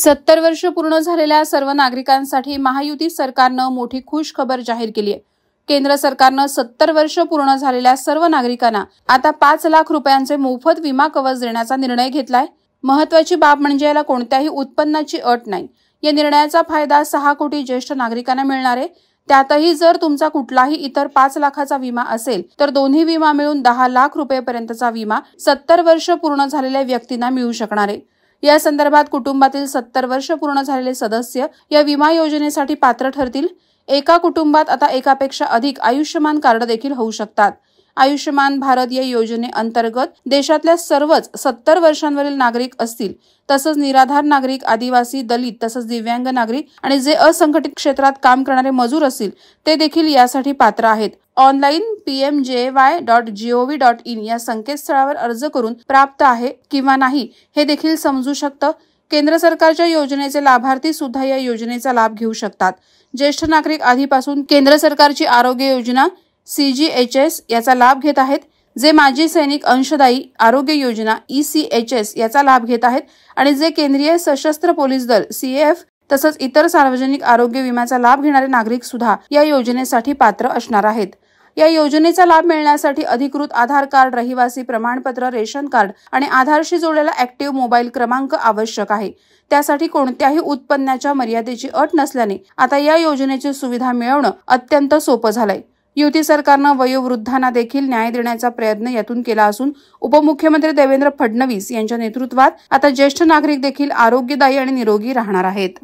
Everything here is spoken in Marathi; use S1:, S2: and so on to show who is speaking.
S1: सत्तर वर्ष पूर्ण झालेल्या सर्व नागरिकांसाठी महायुती सरकारनं मोठी खुश खबर जाहीर केली आहे केंद्र सरकारनं सत्तर वर्ष पूर्ण झालेल्या सर्व नागरिकांना आता पाच लाख रुपयांचे मोफत विमा कवच देण्याचा निर्णय घेतलाय महत्वाची बाब म्हणजे याला कोणत्याही उत्पन्नाची अट नाही या निर्णयाचा फायदा सहा कोटी ज्येष्ठ नागरिकांना मिळणार आहे त्यातही जर तुमचा कुठलाही इतर पाच लाखाचा विमा असेल तर दोन्ही विमा मिळून दहा लाख रुपयेपर्यंतचा विमा सत्तर वर्ष पूर्ण झालेल्या व्यक्तींना मिळू शकणार आहे या संदर्भात कुटुंबातील सत्तर वर्ष पूर्ण झालेले सदस्य या विमा योजनेसाठी पात्र ठरतील एका कुटुंबात आता एकापेक्षा अधिक आयुष्यमान कार्ड देखील होऊ शकतात आयुष्यमान भारत या योजनेअंतर्गत देशातल्या सर्वच सत्तर वर्षांवरील नागरिक असतील तसंच निराधार नागरिक आदिवासी दलित तसंच दिव्यांग नागरिक आणि जे असंघटित क्षेत्रात काम करणारे मजूर असतील ते देखील यासाठी पात्र आहेत online M J Y dot G O V dot in या संकेतस्थळावर अर्ज करून प्राप्त आहे किंवा नाही हे देखील समजू शकतं केंद्र सरकारच्या योजनेचे लाभार्थी सुद्धा या योजनेचा लाभ घेऊ शकतात ज्येष्ठ नागरिक आधीपासून केंद्र सरकारची आरोग्य योजना सी जी एच एस याचा लाभ घेत आहेत जे माजी सैनिक अंशदायी आरोग्य योजना ई सी एच एस याचा लाभ घेत आहेत आणि जे केंद्रीय सशस्त्र पोलीस दल सी एफ तसंच इतर सार्वजनिक आरोग्य विम्याचा लाभ घेणारे नागरिक सुद्धा या योजनेसाठी पात्र असणार आहेत या योजनेचा लाभ मिळण्यासाठी अधिकृत आधार कार्ड रहिवासी प्रमाणपत्र रेशन कार्ड आणि आधारशी जोडलेला ऍक्टिव्ह मोबाईल क्रमांक आवश्यक आहे त्यासाठी कोणत्याही उत्पन्नाच्या मर्यादेची अट नसल्याने आता या योजनेची सुविधा मिळवणं अत्यंत सोपं झालंय युती सरकारनं वयोवृद्धांना देखील न्याय देण्याचा प्रयत्न यातून केला असून उपमुख्यमंत्री देवेंद्र फडणवीस यांच्या नेतृत्वात आता ज्येष्ठ नागरिक देखील आरोग्यदायी आणि निरोगी राहणार आहेत